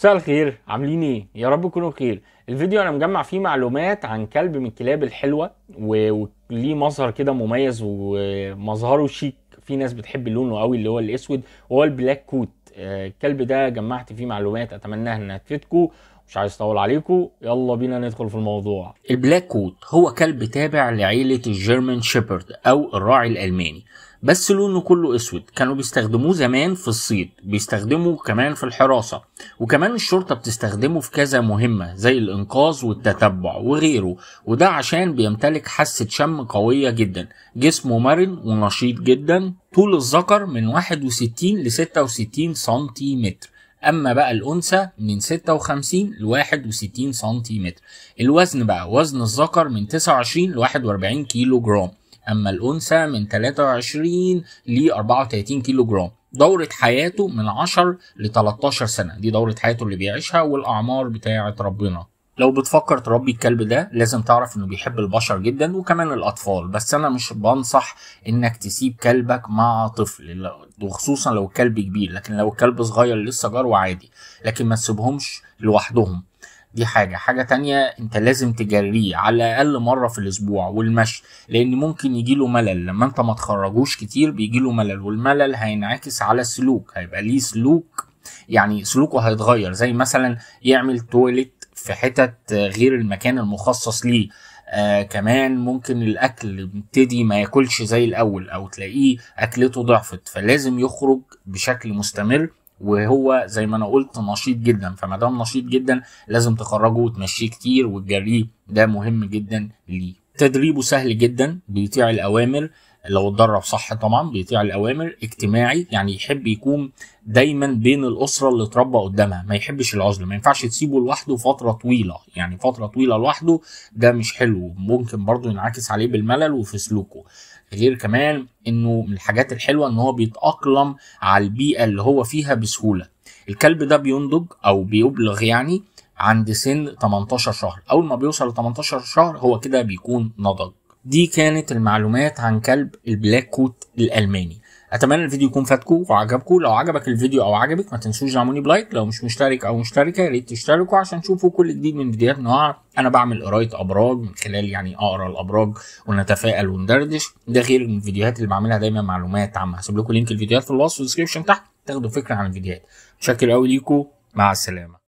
مساء الخير عاملين ايه يا رب تكونوا بخير الفيديو انا مجمع فيه معلومات عن كلب من الكلاب الحلوه وليه مظهر كده مميز ومظهره شيك في ناس بتحب لونه قوي اللي هو الاسود وهو البلاك كوت آه، الكلب ده جمعت فيه معلومات اتمناها انها تفيدكم مش عايز اطول عليكم يلا بينا ندخل في الموضوع البلاك كوت هو كلب تابع لعيله الجيرمان شيبرد او الراعي الالماني بس لونه كله اسود كانوا بيستخدموه زمان في الصيد بيستخدموه كمان في الحراسة وكمان الشرطة بتستخدمه في كذا مهمة زي الانقاذ والتتبع وغيره وده عشان بيمتلك حاسة شم قوية جدا جسمه مرن ونشيط جدا طول الذكر من 61 ل 66 سنتيمتر اما بقى الانثى من 56 ل 61 سنتيمتر الوزن بقى وزن الذكر من 29 ل 41 كيلو جرام أما الأنثى من 23 ل 34 كيلو جرام دورة حياته من 10 ل 13 سنة دي دورة حياته اللي بيعيشها والأعمار بتاعة ربنا لو بتفكر تربي الكلب ده لازم تعرف انه بيحب البشر جدا وكمان الاطفال بس انا مش بنصح انك تسيب كلبك مع طفل وخصوصا لو الكلب كبير لكن لو الكلب صغير لسه جار وعادي لكن ما تسيبهمش لوحدهم دي حاجة حاجة تانية انت لازم تجريه على الاقل مرة في الاسبوع والمشي لان ممكن يجيله ملل لما انت ما تخرجوش كتير بيجيله ملل والملل هينعكس على السلوك هيبقى ليه سلوك يعني سلوكه هيتغير زي مثلا يعمل تواليت في حتت غير المكان المخصص ليه آه كمان ممكن الاكل يبتدي ما ياكلش زي الاول او تلاقيه اكلته ضعفت فلازم يخرج بشكل مستمر وهو زي ما انا قلت نشيط جدا فما دام نشيط جدا لازم تخرجه وتمشيه كتير وتجريه ده مهم جدا ليه تدريبه سهل جدا بيطيع الاوامر لو اتدرب صح طبعا بيطيع الاوامر اجتماعي يعني يحب يكون دايما بين الاسره اللي اتربى قدامها ما يحبش العزله ما ينفعش تسيبه لوحده فتره طويله يعني فتره طويله لوحده ده مش حلو ممكن برضه ينعكس عليه بالملل وفي سلوكه غير كمان انه من الحاجات الحلوه ان هو بيتاقلم على البيئه اللي هو فيها بسهوله الكلب ده بينضج او بيبلغ يعني عند سن 18 شهر اول ما بيوصل ل 18 شهر هو كده بيكون نضج دي كانت المعلومات عن كلب البلاك كوت الألماني اتمنى الفيديو يكون فاتكم وعجبكم لو عجبك الفيديو او عجبك ما تنسوش تعملوني بلايك لو مش مشترك او مشتركه يا ريت تشتركوا عشان تشوفوا كل جديد من فيديوهات نوع انا بعمل قرايه ابراج من خلال يعني اقرا الابراج ونتفائل وندردش ده غير الفيديوهات اللي بعملها دايما معلومات عامه هسيب لكم لينك الفيديوهات في الوصف والديسكربشن تحت تاخدوا فكره عن الفيديوهات متشكر قوي ليكم مع السلامه